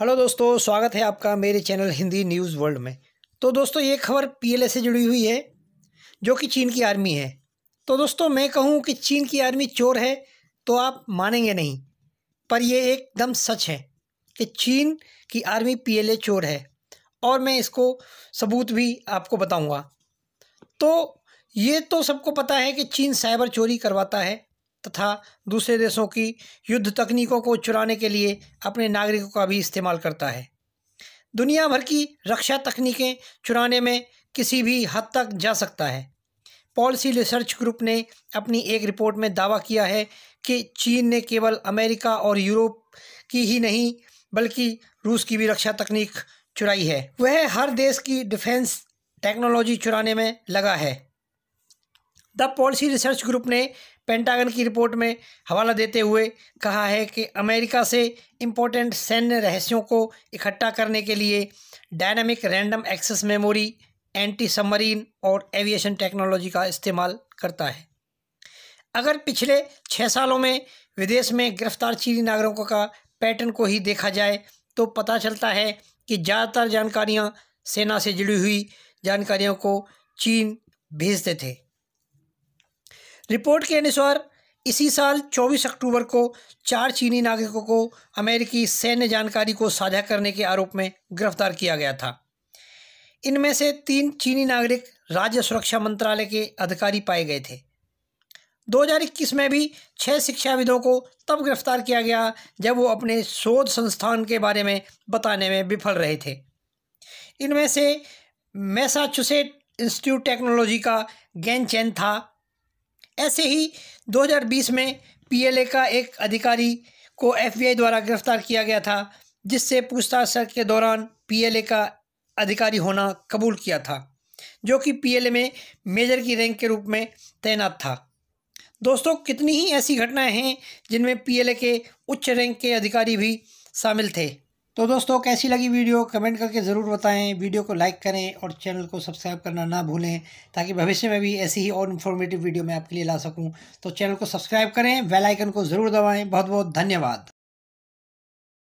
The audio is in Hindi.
हेलो दोस्तों स्वागत है आपका मेरे चैनल हिंदी न्यूज़ वर्ल्ड में तो दोस्तों ये खबर पीएलए से जुड़ी हुई है जो कि चीन की आर्मी है तो दोस्तों मैं कहूँ कि चीन की आर्मी चोर है तो आप मानेंगे नहीं पर यह एकदम सच है कि चीन की आर्मी पीएलए चोर है और मैं इसको सबूत भी आपको बताऊँगा तो ये तो सबको पता है कि चीन साइबर चोरी करवाता है तथा दूसरे देशों की युद्ध तकनीकों को चुराने के लिए अपने नागरिकों का भी इस्तेमाल करता है दुनिया भर की रक्षा तकनीकें चुराने में किसी भी हद तक जा सकता है पॉलिसी रिसर्च ग्रुप ने अपनी एक रिपोर्ट में दावा किया है कि चीन ने केवल अमेरिका और यूरोप की ही नहीं बल्कि रूस की भी रक्षा तकनीक चुराई है वह हर देश की डिफेंस टेक्नोलॉजी चुराने में लगा है द पॉलिसी रिसर्च ग्रुप ने पेंटागन की रिपोर्ट में हवाला देते हुए कहा है कि अमेरिका से इम्पोर्टेंट सैन्य रहस्यों को इकट्ठा करने के लिए dynamic random access memory anti submarine और एविएशन टेक्नोलॉजी का इस्तेमाल करता है अगर पिछले छः सालों में विदेश में गिरफ्तार चीनी नागरिकों का पैटर्न को ही देखा जाए तो पता चलता है कि ज़्यादातर जानकारियाँ सेना से जुड़ी हुई जानकारियों को चीन भेजते थे रिपोर्ट के अनुसार इसी साल 24 अक्टूबर को चार चीनी नागरिकों को अमेरिकी सैन्य जानकारी को साझा करने के आरोप में गिरफ्तार किया गया था इनमें से तीन चीनी नागरिक राज्य सुरक्षा मंत्रालय के अधिकारी पाए गए थे 2021 में भी छह शिक्षाविदों को तब गिरफ्तार किया गया जब वो अपने शोध संस्थान के बारे में बताने में विफल रहे थे इनमें से मैसाचुसेट इंस्टीट्यूट टेक्नोलॉजी का गैन चैन था ऐसे ही 2020 में पीएलए का एक अधिकारी को एफबीआई द्वारा गिरफ्तार किया गया था जिससे पूछताछ के दौरान पीएलए का अधिकारी होना कबूल किया था जो कि पीएलए में मेजर की रैंक के रूप में तैनात था दोस्तों कितनी ही ऐसी घटनाएं हैं जिनमें पीएलए के उच्च रैंक के अधिकारी भी शामिल थे तो दोस्तों कैसी लगी वीडियो कमेंट करके ज़रूर बताएं वीडियो को लाइक करें और चैनल को सब्सक्राइब करना ना भूलें ताकि भविष्य में भी ऐसी ही और इन्फॉर्मेटिव वीडियो मैं आपके लिए ला सकूं तो चैनल को सब्सक्राइब करें बेल आइकन को ज़रूर दबाएं बहुत बहुत धन्यवाद